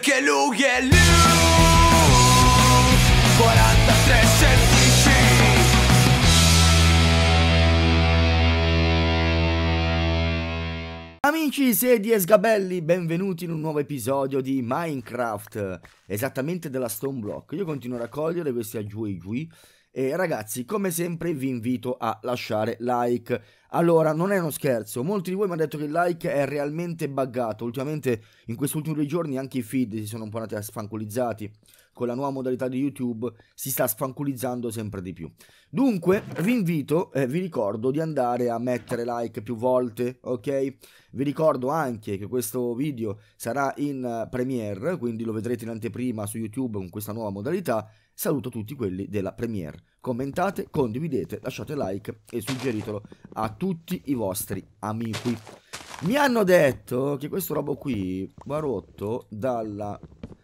perché lui è lui 43 semplici Amici sedi e sgabelli, benvenuti in un nuovo episodio di Minecraft Esattamente della Stone Block Io continuo a raccogliere questi aggiui giui e ragazzi, come sempre vi invito a lasciare like. Allora, non è uno scherzo, molti di voi mi hanno detto che il like è realmente buggato. Ultimamente, in questi ultimi due giorni, anche i feed si sono un po' andati sfancolizzati con la nuova modalità di YouTube si sta sfanculizzando sempre di più. Dunque, vi invito, eh, vi ricordo di andare a mettere like più volte, ok? Vi ricordo anche che questo video sarà in eh, premiere, quindi lo vedrete in anteprima su YouTube con questa nuova modalità. Saluto tutti quelli della premiere. Commentate, condividete, lasciate like e suggeritelo a tutti i vostri amici. Mi hanno detto che questo robo qui va rotto dalla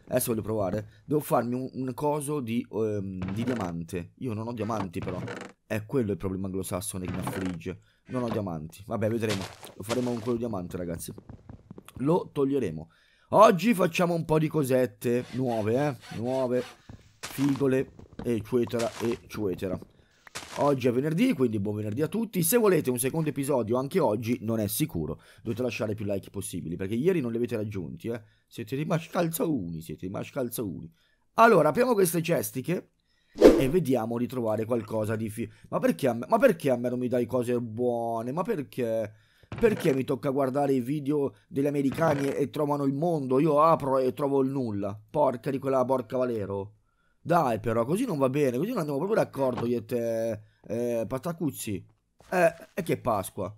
Adesso voglio provare. Devo farmi un, un coso di, um, di, diamante. Io non ho diamanti però. Eh, è quello il problema anglosassone che mi affligge. Non ho diamanti. Vabbè, vedremo. Lo faremo con quello diamante, ragazzi. Lo toglieremo. Oggi facciamo un po' di cosette nuove, eh. Nuove. Figole, eccetera, eccetera. Oggi è venerdì, quindi buon venerdì a tutti. Se volete un secondo episodio anche oggi, non è sicuro. Dovete lasciare più like possibili, perché ieri non li avete raggiunti, eh. Siete rimasti calzauni, siete rimasti calzauni. Allora, apriamo queste cestiche e vediamo di trovare qualcosa di Ma perché, me... Ma perché a me non mi dai cose buone? Ma perché... Perché mi tocca guardare i video degli americani e trovano il mondo? Io apro e trovo il nulla. Porca di quella porca Valero. Dai però, così non va bene, così non andiamo proprio d'accordo io e te, eh, patacuzzi. Eh, e che Pasqua.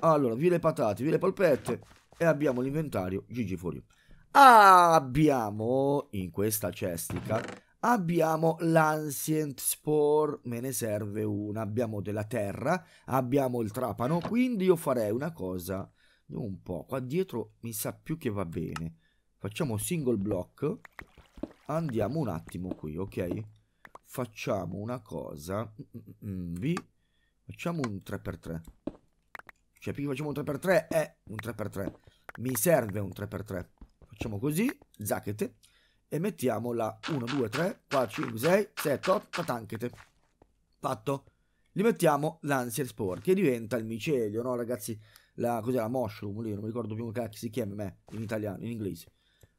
Allora, via le patate, via le polpette e abbiamo l'inventario Gigi fuori. Abbiamo, in questa cestica, abbiamo l'ancient spore, me ne serve una. Abbiamo della terra, abbiamo il trapano, quindi io farei una cosa. un po', qua dietro mi sa più che va bene. Facciamo single block andiamo un attimo qui, ok? Facciamo una cosa. Mm, mm, mm, vi facciamo un 3x3. Cioè, perché facciamo un 3x3? è un 3x3. Mi serve un 3x3. Facciamo così, zacchete. E mettiamo la 1, 2, 3, 4, 5, 6, 7, 8, tanchete. Fatto. Li mettiamo l'ansia sport, che diventa il micelio, no ragazzi? La, cos'è la mushroom lì? Non mi ricordo più che si chiama, ma in italiano, in inglese.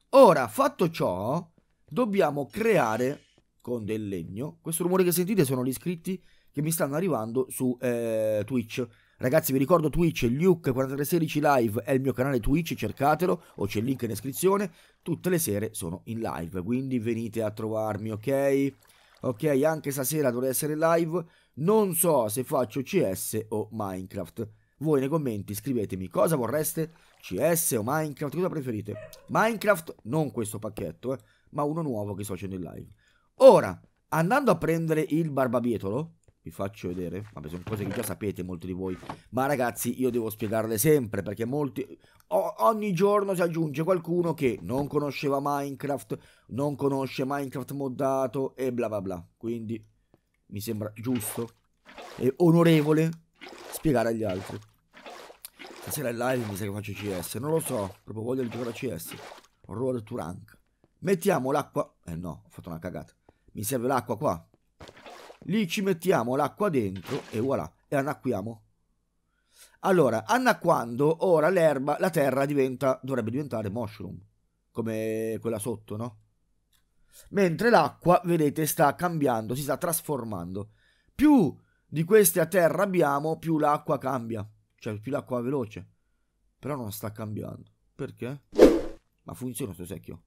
Ora, fatto ciò, dobbiamo creare con del legno. Questo rumore che sentite sono gli iscritti che mi stanno arrivando su eh, Twitch. Ragazzi, vi ricordo Twitch, Luke4316 Live è il mio canale Twitch, cercatelo o c'è il link in descrizione. Tutte le sere sono in live, quindi venite a trovarmi, ok? Ok, anche stasera dovrei essere live. Non so se faccio CS o Minecraft. Voi nei commenti scrivetemi cosa vorreste, CS o Minecraft, cosa preferite. Minecraft, non questo pacchetto, eh ma uno nuovo che sto facendo in live. Ora, andando a prendere il barbabietolo, vi faccio vedere, vabbè sono cose che già sapete molti di voi, ma ragazzi io devo spiegarle sempre perché molti, o, ogni giorno si aggiunge qualcuno che non conosceva Minecraft, non conosce Minecraft moddato e bla bla bla, quindi mi sembra giusto e onorevole spiegare agli altri. Stasera è live mi sa che faccio CS, non lo so, proprio voglio giocare a CS, Roll to rank. Mettiamo l'acqua... Eh no, ho fatto una cagata. Mi serve l'acqua qua. Lì ci mettiamo l'acqua dentro e voilà. E annacquiamo. Allora, annacquando, ora l'erba, la terra diventa... dovrebbe diventare mushroom. Come quella sotto, no? Mentre l'acqua, vedete, sta cambiando, si sta trasformando. Più di queste a terra abbiamo, più l'acqua cambia. Cioè, più l'acqua veloce. Però non sta cambiando. Perché? Ma funziona questo secchio?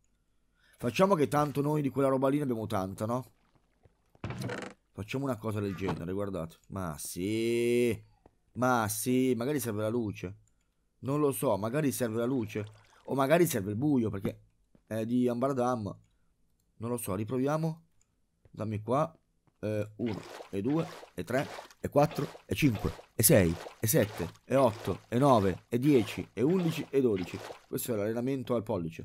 Facciamo che tanto noi di quella roba lì ne abbiamo tanta, no? Facciamo una cosa del genere, guardate. Ma sì. Ma sì, magari serve la luce. Non lo so, magari serve la luce. O magari serve il buio, perché è di Ambardam. Non lo so, riproviamo. Dammi qua. Eh, uno, e due, e tre, e quattro, e cinque, e sei, e sette, e otto, e nove, e dieci, e undici, e dodici. Questo è l'allenamento al pollice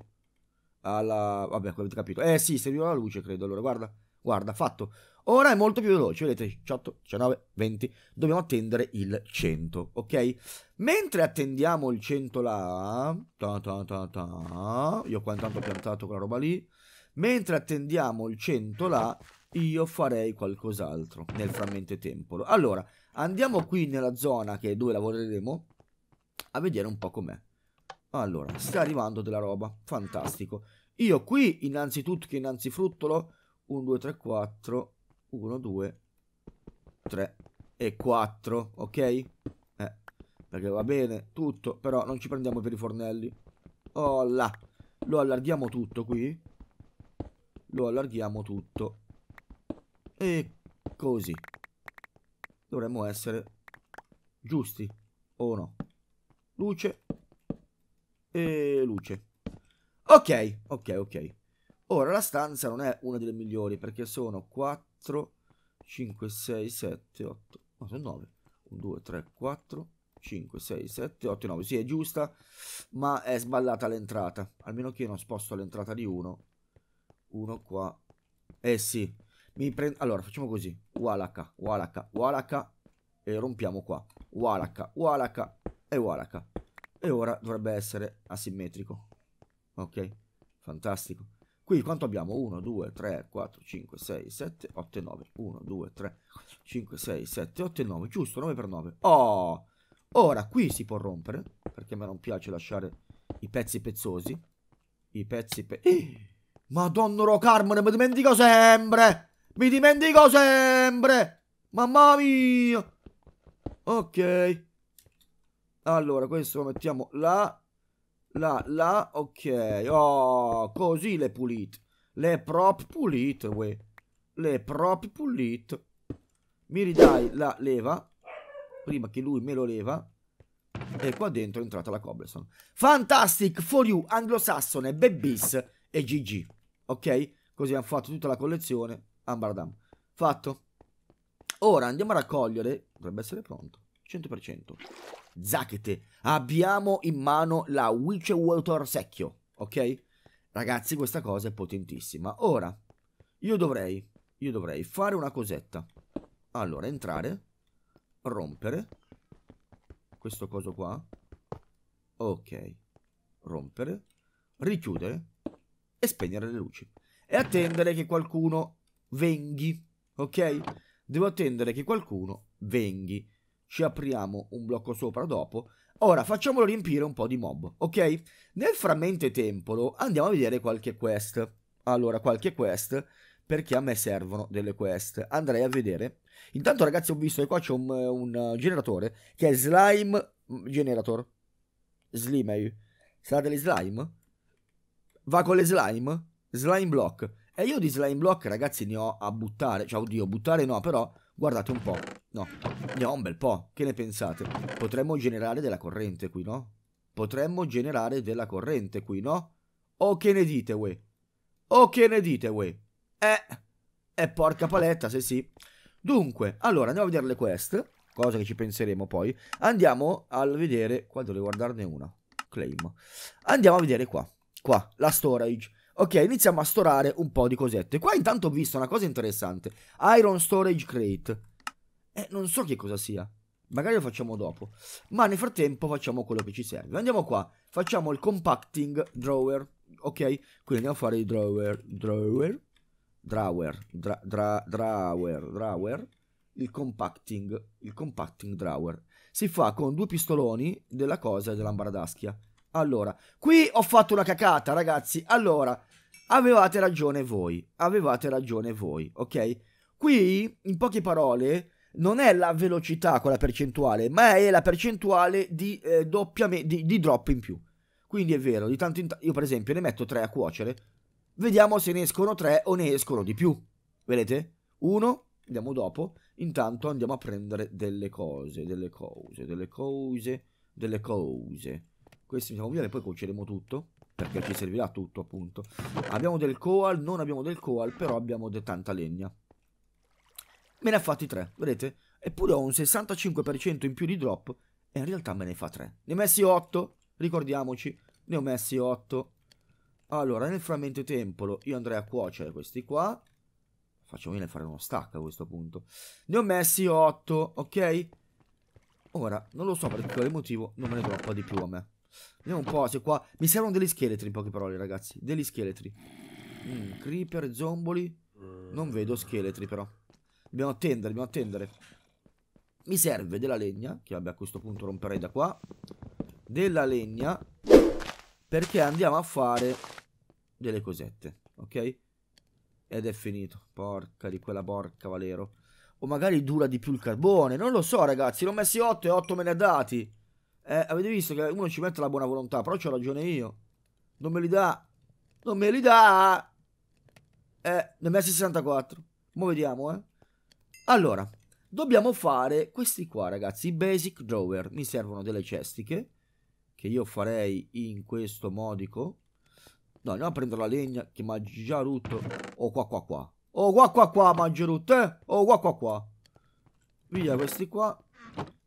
alla... Vabbè, avete capito. Eh sì, serviva la luce, credo. Allora, guarda, guarda, fatto. Ora è molto più veloce, vedete, 18, 19, 20. Dobbiamo attendere il 100, ok? Mentre attendiamo il 100 là... Ta ta ta ta, io qua intanto ho piantato quella roba lì. Mentre attendiamo il 100 là, io farei qualcos'altro nel frammento temporo. Allora, andiamo qui nella zona che è dove lavoreremo a vedere un po' com'è. Allora, sta arrivando della roba, fantastico. Io qui innanzitutto che innanzifruttolo 1, 2, 3, 4, 1, 2, 3 e 4, ok? Eh, perché va bene, tutto, però non ci prendiamo per i fornelli. Oh là, lo allarghiamo tutto qui. Lo allarghiamo tutto. E così. Dovremmo essere giusti, o no? Luce, e luce. Ok, ok, ok. Ora la stanza non è una delle migliori perché sono 4, 5, 6, 7, 8, no, 9. 1, 2, 3, 4, 5, 6, 7, 8, 9. Sì, è giusta, ma è sballata l'entrata. Almeno che io non sposto l'entrata di 1. 1 qua. Eh sì. Mi prendo... Allora, facciamo così. Walaka, Walaka, Walaka. E rompiamo qua. Walaka, Walaka e Walaka e ora dovrebbe essere asimmetrico. Ok? Fantastico. Qui quanto abbiamo? 1, 2, 3, 4, 5, 6, 7, 8 e 9. 1, 2, 3, 5, 6, 7, 8 e 9. Giusto, 9 per 9. Oh! Ora qui si può rompere, perché a me non piace lasciare i pezzi pezzosi. I pezzi pezzosi. Eh! Madonna Rocarmone, mi dimentico sempre! Mi dimentico sempre! Mamma mia! Ok. Allora, questo lo mettiamo là, là, là, ok. Oh, così le pulite. Le prop pulite, uè. Le prop pulite. Mi ridai la leva, prima che lui me lo leva. E qua dentro è entrata la Cobblestone. Fantastic for you, anglosassone, Bebis e GG. Ok? Così hanno fatto tutta la collezione. Ambaradam. Fatto. Ora andiamo a raccogliere. Dovrebbe essere pronto. 100%. Zacchete, abbiamo in mano la Witch Water Secchio, ok? Ragazzi, questa cosa è potentissima. Ora, io dovrei, io dovrei fare una cosetta. Allora, entrare, rompere, questo coso qua, ok, rompere, richiudere e spegnere le luci. E attendere che qualcuno venghi, ok? Devo attendere che qualcuno venghi ci apriamo un blocco sopra dopo. Ora facciamolo riempire un po' di mob, ok? Nel frammente tempolo andiamo a vedere qualche quest. Allora, qualche quest, perché a me servono delle quest. Andrei a vedere. Intanto ragazzi ho visto che qua c'è un, un, uh, generatore che è slime mm, generator. Slimei. Eh. Sarà delle slime? Va con le slime? Slime block. E io di slime block ragazzi ne ho a buttare. Cioè oddio, buttare no, però Guardate un po'. No, ne ho un bel po'. Che ne pensate? Potremmo generare della corrente qui, no? Potremmo generare della corrente qui, no? O che ne dite, we? O che ne dite, we? Eh, è eh, porca paletta, se sì. Dunque, allora, andiamo a vedere le quest. Cosa che ci penseremo poi. Andiamo a vedere... Qua dovrei guardarne una. Claim. Andiamo a vedere qua. Qua, la storage. Ok, iniziamo a storare un po' di cosette. Qua intanto ho visto una cosa interessante. Iron Storage Crate. Eh, non so che cosa sia. Magari lo facciamo dopo. Ma nel frattempo facciamo quello che ci serve. Andiamo qua. Facciamo il compacting drawer. Ok, quindi andiamo a fare il drawer. Drawer. Drawer. Dra, dra, drawer. Drawer. Il compacting. Il compacting drawer. Si fa con due pistoloni della cosa e dell'ambaradaschia. Allora, qui ho fatto una cacata, ragazzi. Allora, avevate ragione voi. Avevate ragione voi, ok? Qui, in poche parole, non è la velocità quella percentuale, ma è la percentuale di, eh, di, di drop in più. Quindi è vero, di tanto in tanto... Io per esempio ne metto 3 a cuocere. Vediamo se ne escono 3 o ne escono di più. Vedete? 1, vediamo dopo. Intanto andiamo a prendere delle cose, delle cose, delle cose, delle cose. Questi possiamo via e poi cuoceremo tutto, perché ci servirà tutto appunto. Abbiamo del coal, non abbiamo del coal, però abbiamo tanta legna. Me ne ha fatti tre, vedete? Eppure ho un 65% in più di drop e in realtà me ne fa tre. Ne ho messi 8, ricordiamoci, ne ho messi 8. Allora, nel frammento tempolo io andrei a cuocere questi qua. Facciamo bene a fare uno stack a questo punto. Ne ho messi 8, ok? Ora, non lo so per quale motivo non me ne troppa di più a me. Vediamo un po' se qua... Mi servono degli scheletri in poche parole, ragazzi. Degli scheletri. Mm, creeper, zomboli. Non vedo scheletri, però. Dobbiamo attendere, dobbiamo attendere. Mi serve della legna, che vabbè a questo punto romperei da qua. Della legna. Perché andiamo a fare delle cosette, ok? Ed è finito. Porca di quella porca, Valero. O magari dura di più il carbone. Non lo so, ragazzi. L'ho messi 8 e 8 me ne ha dati. Eh, avete visto che uno ci mette la buona volontà, però c'ho ragione io. Non me li dà. Non me li dà. Eh, ne ho messi 64. Mo vediamo, eh. Allora, dobbiamo fare questi qua, ragazzi, i basic drawer. Mi servono delle cestiche, che io farei in questo modico. No, andiamo a prendere la legna, che mi ha già rutto. Oh, qua, qua, qua. Oh, qua, qua, qua, mi ha già rutto, eh. Oh, qua, qua, qua. Via questi qua.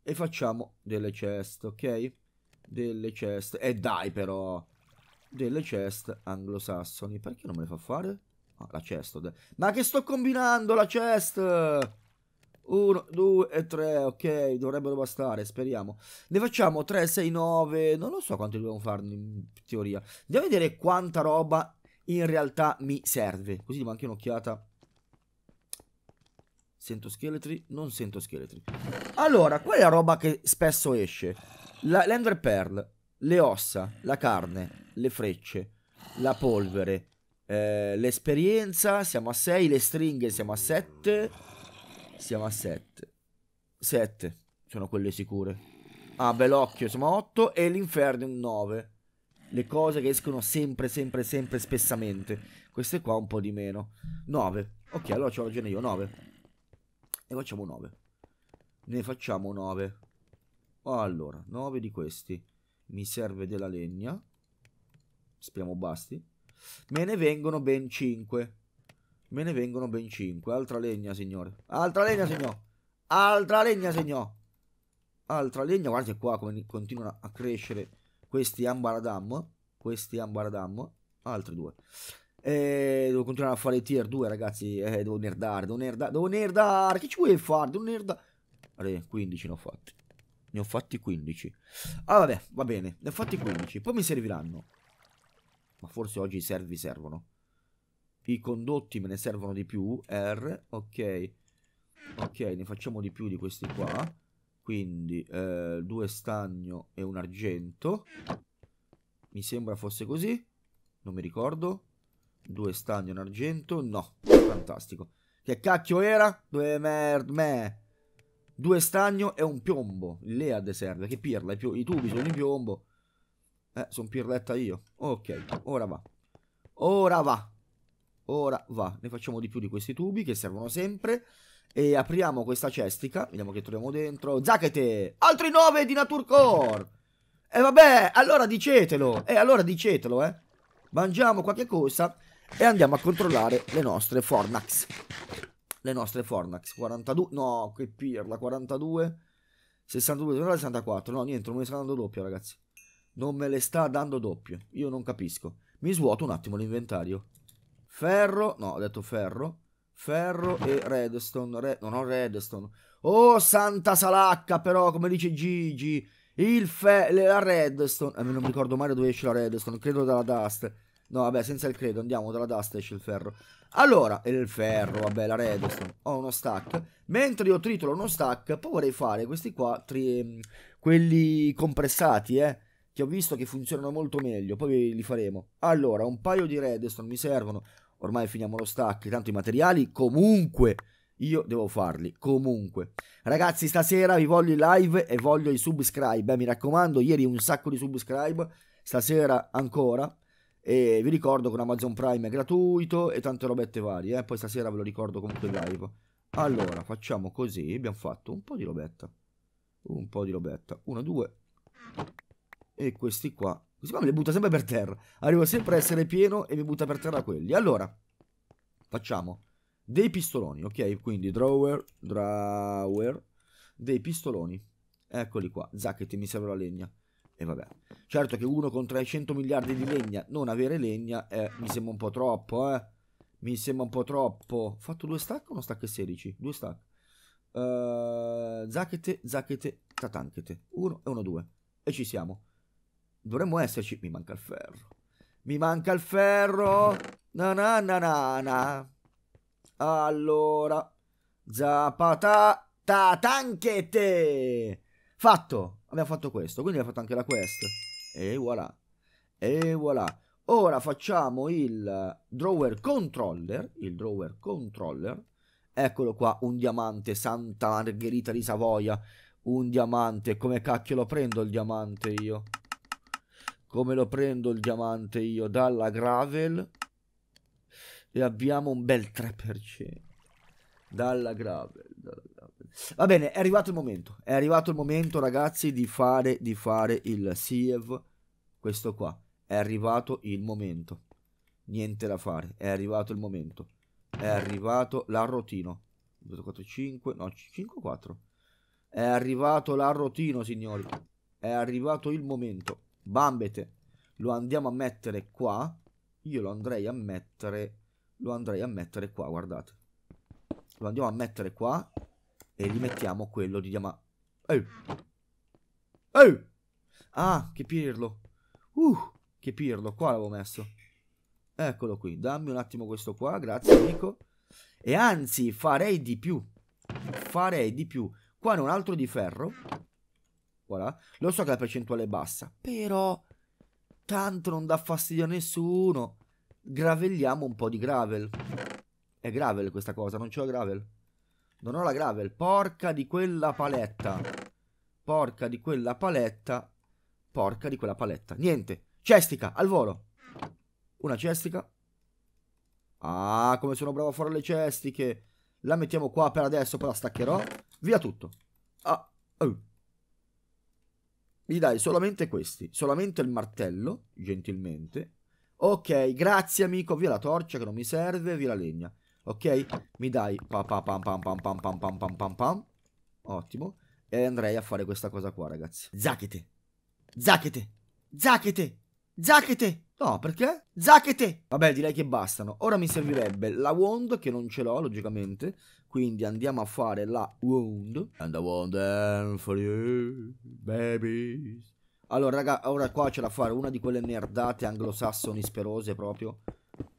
E facciamo delle chest, ok? Delle chest. E dai però! Delle chest anglosassoni. Perché non me le fa fare? Ah, la chest. Ma che sto combinando la chest? Uno, due e tre, ok, dovrebbero bastare, speriamo. Ne facciamo 3, 6, 9, non lo so quanti dobbiamo farne in teoria. Andiamo a vedere quanta roba in realtà mi serve. Così diamo anche un'occhiata. Sento scheletri, non sento scheletri. Allora, qual è la roba che spesso esce? La, l'ender pearl, le ossa, la carne, le frecce, la polvere, eh, l'esperienza, siamo a 6, le stringhe siamo a 7. Siamo a 7. 7 sono quelle sicure. Ah, bell'occhio, siamo a 8 e l'inferno un 9. Le cose che escono sempre, sempre, sempre spessamente. Queste qua un po' di meno. 9. Ok, allora ho ragione io, 9. E facciamo 9 ne facciamo 9 allora 9 di questi mi serve della legna speriamo basti me ne vengono ben 5 me ne vengono ben 5 altra legna signore altra legna signore altra legna signore altra legna guardate qua come continuano a crescere questi ambaradam questi ambaradam altri due eh, devo continuare a fare tier 2 ragazzi eh, devo nerdare devo nerdare devo che ci vuoi fare devo nerdare Re, 15 ne ho fatti. Ne ho fatti 15. Ah, vabbè, va bene. Ne ho fatti 15. Poi mi serviranno. Ma forse oggi i servi servono. I condotti me ne servono di più. R, ok. Ok, ne facciamo di più di questi qua. Quindi, eh, due stagno e un argento. Mi sembra fosse così. Non mi ricordo. Due stagno e un argento. No, fantastico. Che cacchio era? Due merda, me. Due stagno e un piombo. L'EAD serve. Che pirla? I, i tubi sono in piombo. Eh, sono pirletta io. Ok, ora va. Ora va. Ora va. Ne facciamo di più di questi tubi che servono sempre. E apriamo questa cestica. Vediamo che troviamo dentro. Zacchete! Altri nove di Naturcore! E eh, vabbè, allora dicetelo. E eh, allora dicetelo, eh. Mangiamo qualche cosa e andiamo a controllare le nostre Fornax le nostre Fornax 42, no, che pirla 42 62 64. No, niente, non me le sta dando doppio, ragazzi. Non me le sta dando doppio. Io non capisco. Mi svuoto un attimo l'inventario. Ferro, no, ho detto ferro. Ferro e redstone. Red, no, non redstone. Oh, santa salacca, però, come dice Gigi. Il fe, la redstone. Eh, non mi ricordo mai dove esce la redstone. Credo dalla dust. No, vabbè, senza il credo, andiamo, dalla Dust esce il ferro. Allora, il ferro, vabbè, la redstone. Ho uno stack. Mentre io tritolo uno stack, poi vorrei fare questi qua, tri, mm, quelli compressati, eh. Che ho visto che funzionano molto meglio, poi li faremo. Allora, un paio di redstone mi servono. Ormai finiamo lo stack, tanto i materiali comunque... Io devo farli, comunque. Ragazzi, stasera vi voglio i live e voglio i subscribe. Eh, mi raccomando, ieri un sacco di subscribe. Stasera ancora. E vi ricordo che un Amazon Prime è gratuito e tante robette varie, eh? poi stasera ve lo ricordo comunque live. Allora, facciamo così, abbiamo fatto un po' di robetta. Un po' di robetta. Uno, due. E questi qua. Questi qua me li butta sempre per terra. Arrivo sempre a essere pieno e mi butta per terra quelli. Allora, facciamo dei pistoloni, ok? Quindi drawer, drawer, dei pistoloni. Eccoli qua. Zacchetti, mi serve la legna. E vabbè. Certo che uno con 300 miliardi di legna non avere legna eh, mi sembra un po' troppo, eh. Mi sembra un po' troppo. Ho fatto due stack o uno stack e 16? Due stack. Uh, zacchete, zacchete, tatanchete. Uno e uno, due. E ci siamo. Dovremmo esserci. Mi manca il ferro. Mi manca il ferro. Na na na na na. Allora. Zapata, tatanchete. Fatto abbiamo fatto questo, quindi abbiamo fatto anche la quest. E voilà. E voilà. Ora facciamo il drawer controller, il drawer controller. Eccolo qua, un diamante, Santa Margherita di Savoia. Un diamante, come cacchio lo prendo il diamante io? Come lo prendo il diamante io? Dalla gravel. E abbiamo un bel 3%. Dalla gravel. Dalla... Va bene, è arrivato il momento. È arrivato il momento, ragazzi, di fare, di fare il save. Questo qua. È arrivato il momento. Niente da fare. È arrivato il momento. È arrivato la rotina. 2, 4, 5. No, 5, 4. È arrivato la rotina, signori. È arrivato il momento. Bambete. Lo andiamo a mettere qua. Io lo andrei a mettere... Lo andrei a mettere qua, guardate. Lo andiamo a mettere qua e gli mettiamo quello di diamante. Ehi! Ehi! Ah, che pirlo! Uh, che pirlo, qua l'avevo messo. Eccolo qui, dammi un attimo questo qua, grazie amico. E anzi, farei di più. Farei di più. Qua ne un altro di ferro. Voilà. Lo so che la percentuale è bassa, però tanto non dà fastidio a nessuno. Gravelliamo un po' di gravel. È gravel questa cosa, non c'ho gravel. Non ho la gravel. Porca di quella paletta. Porca di quella paletta. Porca di quella paletta. Niente. Cestica, al volo. Una cestica. Ah, come sono bravo a fare le cestiche. La mettiamo qua per adesso, poi la staccherò. Via tutto. Ah, oh. Mi dai solamente questi. Solamente il martello, gentilmente. Ok, grazie amico. Via la torcia che non mi serve, via la legna ok? Mi dai pam pam pam pam pam pam pam pam pam pam pam Ottimo E andrei a fare questa cosa qua ragazzi Zacchete Zacchete Zacchete Zacchete No, perché? Zacchete! Vabbè, direi che bastano. Ora mi servirebbe la wand, che non ce l'ho, logicamente. Quindi andiamo a fare la wound. And the wound for you, babies. Allora, raga, ora qua c'è da fare una di quelle merdate anglosassoni sperose proprio.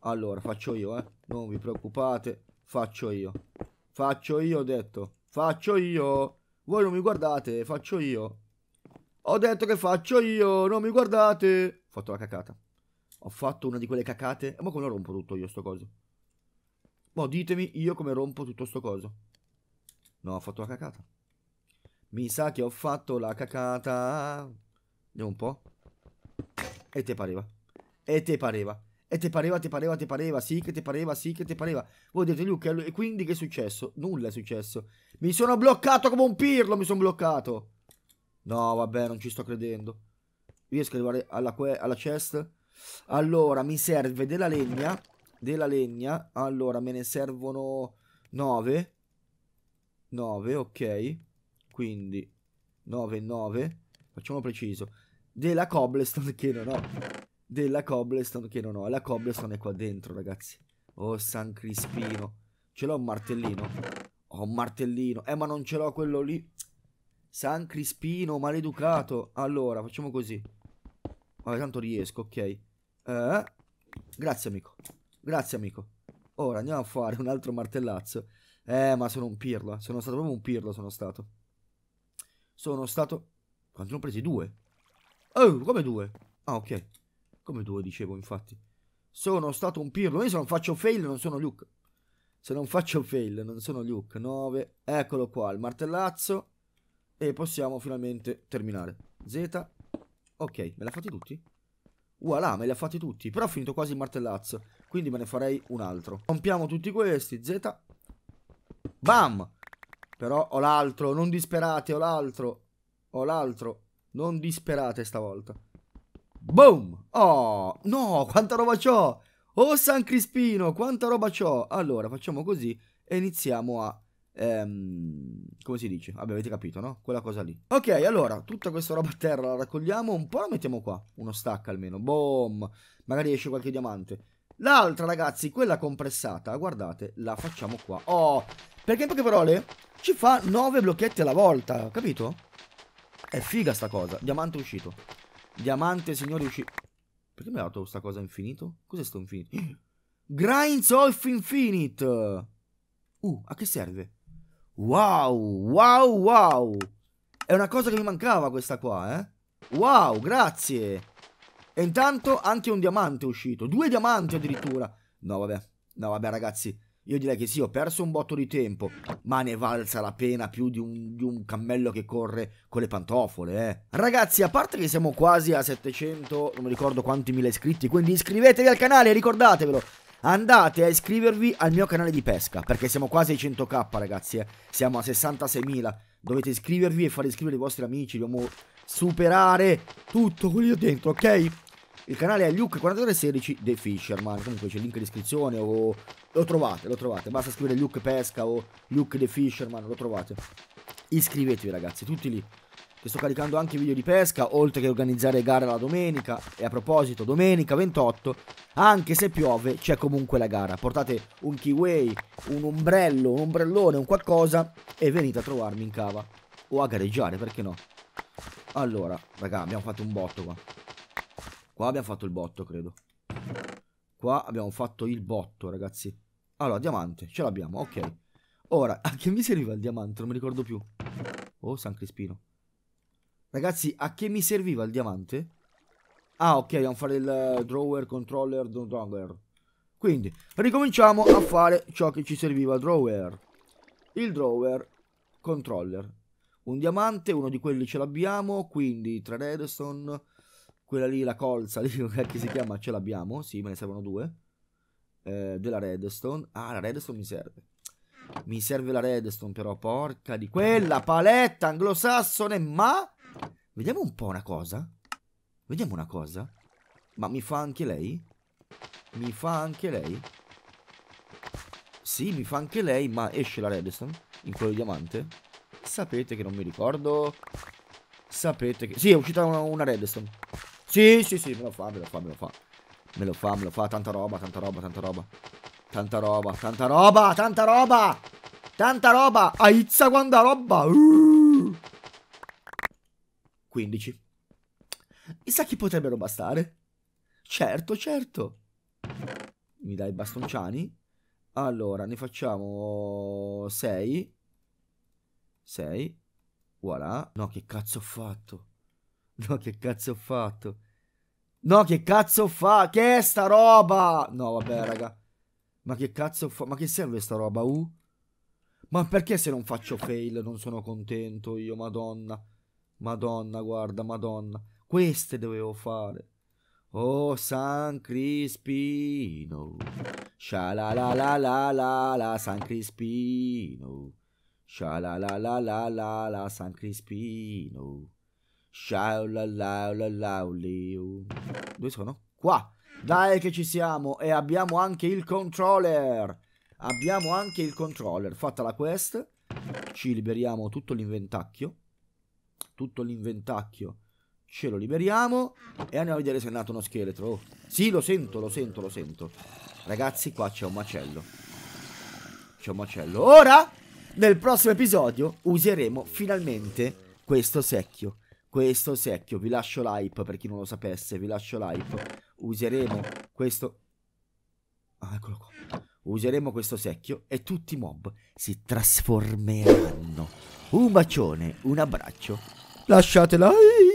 Allora, faccio io, eh. Non vi preoccupate, faccio io. Faccio io, ho detto. Faccio io. Voi non mi guardate, faccio io. Ho detto che faccio io, non mi guardate. Ho fatto la cacata. Ho fatto una di quelle cacate. Ma come lo rompo tutto io sto coso? Ma ditemi io come rompo tutto sto coso. No, ho fatto la cacata. Mi sa che ho fatto la cacata. Vediamo un po'. E te pareva. E te pareva. E ti pareva, ti pareva, ti pareva, sì che ti pareva, sì che ti pareva. Voi dite Luca, e quindi che è successo? Nulla è successo. Mi sono bloccato come un pirlo, mi sono bloccato. No, vabbè, non ci sto credendo. Riesco ad arrivare alla, alla chest? Allora, mi serve della legna. Della legna. Allora, me ne servono 9. 9, ok. Quindi 9, 9. Facciamo preciso. Della cobblestone che non ho della cobblestone che non ho. La cobblestone è qua dentro, ragazzi. Oh, San Crispino. Ce l'ho un martellino? Ho un martellino. Eh, ma non ce l'ho quello lì. San Crispino, maleducato. Allora, facciamo così. Vabbè, tanto riesco, ok. Eh, grazie, amico. Grazie, amico. Ora andiamo a fare un altro martellazzo. Eh, ma sono un pirlo. Eh. Sono stato proprio un pirlo, sono stato. Sono stato... Quanti ne ho presi? Due? Oh, come due? Ah, ok. Come tu lo dicevo, infatti. Sono stato un pirlo. Io se non faccio fail non sono Luke. Se non faccio fail non sono Luke. 9. Eccolo qua, il martellazzo. E possiamo finalmente terminare. Z. Ok, me l'ha fatti tutti? Voilà, me li ha fatti tutti. Però ho finito quasi il martellazzo. Quindi me ne farei un altro. compiamo tutti questi. Z. Bam! Però ho l'altro. Non disperate, ho l'altro. Ho l'altro. Non disperate stavolta. Boom! Oh, no, quanta roba c'ho! Oh San Crispino, quanta roba c'ho! Allora, facciamo così e iniziamo a... Ehm, come si dice? Vabbè, avete capito, no? Quella cosa lì. Ok, allora, tutta questa roba a terra la raccogliamo, un po' la mettiamo qua. Uno stack almeno, boom! Magari esce qualche diamante. L'altra, ragazzi, quella compressata, guardate, la facciamo qua. Oh, perché in poche parole ci fa 9 blocchetti alla volta, capito? È figa sta cosa, diamante uscito. Diamante, signori, usci... Perché mi ha dato questa cosa infinito? Cos'è sto infinito? Grinds of Infinite! Uh, a che serve? Wow, wow, wow! È una cosa che mi mancava questa qua, eh? Wow, grazie! E intanto anche un diamante è uscito. Due diamanti addirittura. No, vabbè. No, vabbè, ragazzi. Io direi che sì, ho perso un botto di tempo, ma ne valsa la pena più di un, di un cammello che corre con le pantofole, eh. Ragazzi, a parte che siamo quasi a 700, non ricordo quanti mila iscritti, quindi iscrivetevi al canale, ricordatevelo. Andate a iscrivervi al mio canale di pesca, perché siamo quasi ai 100k, ragazzi, eh. Siamo a 66.000. Dovete iscrivervi e fare iscrivere i vostri amici, dobbiamo superare tutto quello dentro, ok? Il canale è Luke4316 The Fisherman. Comunque c'è il link in descrizione o... Lo trovate, lo trovate. Basta scrivere Luke Pesca o Luke The Fisherman, lo trovate. Iscrivetevi ragazzi, tutti lì. Che sto caricando anche video di pesca, oltre che organizzare gare la domenica. E a proposito, domenica 28, anche se piove, c'è comunque la gara. Portate un kiwi, un ombrello, un ombrellone, un qualcosa e venite a trovarmi in cava. O a gareggiare, perché no? Allora, raga, abbiamo fatto un botto qua. Qua abbiamo fatto il botto, credo. Qua abbiamo fatto il botto, ragazzi. Allora, diamante, ce l'abbiamo, ok. Ora, a che mi serviva il diamante? Non mi ricordo più. Oh, San Crispino. Ragazzi, a che mi serviva il diamante? Ah, ok, dobbiamo fare il eh, drawer, controller, drawer. Quindi, ricominciamo a fare ciò che ci serviva, drawer. Il drawer, controller. Un diamante, uno di quelli ce l'abbiamo, quindi tre redstone quella lì, la colza, che si eh. chiama, ce l'abbiamo. Sì, me ne servono due. Eh, della redstone. Ah, la redstone mi serve. Mi serve la redstone, però, porca di quella paletta anglosassone, ma... Vediamo un po' una cosa. Vediamo una cosa. Ma mi fa anche lei? Mi fa anche lei? Sì, mi fa anche lei, ma esce la redstone in quello di diamante? Sapete che non mi ricordo. Sapete che... Sì, è uscita una, una redstone. Sì, sì, sì, me lo fa, me lo fa, me lo fa. Me lo fa, me lo fa, tanta roba, tanta roba, tanta roba. Tanta roba, tanta roba, tanta roba. Tanta roba, aizza quanta roba. Uh. 15. Chissà chi potrebbero bastare. Certo, certo. Mi dai i Allora, ne facciamo 6. 6. Voilà. No, che cazzo ho fatto? No, che cazzo ho fatto? No, che cazzo ho fatto? Che è sta roba? No, vabbè, raga. Ma che cazzo ho fatto? Ma che serve sta roba, uh? Ma perché se non faccio fail non sono contento io, madonna? Madonna, guarda, madonna. Queste dovevo fare. Oh, San Crispino. Sha San Crispino. Sha San Crispino la la la Shaulalaulalauleu. Dove sono? Qua. Dai che ci siamo e abbiamo anche il controller. Abbiamo anche il controller. Fatta la quest. Ci liberiamo tutto l'inventacchio. Tutto l'inventacchio. Ce lo liberiamo e andiamo a vedere se è nato uno scheletro. Oh. Sì, lo sento, lo sento, lo sento. Ragazzi, qua c'è un macello. C'è un macello. Ora, nel prossimo episodio, useremo finalmente questo secchio questo secchio, vi lascio l'hype per chi non lo sapesse, vi lascio l'hype. Useremo questo... Ah, eccolo qua. Useremo questo secchio e tutti i mob si trasformeranno. Un bacione, un abbraccio. Lasciate like!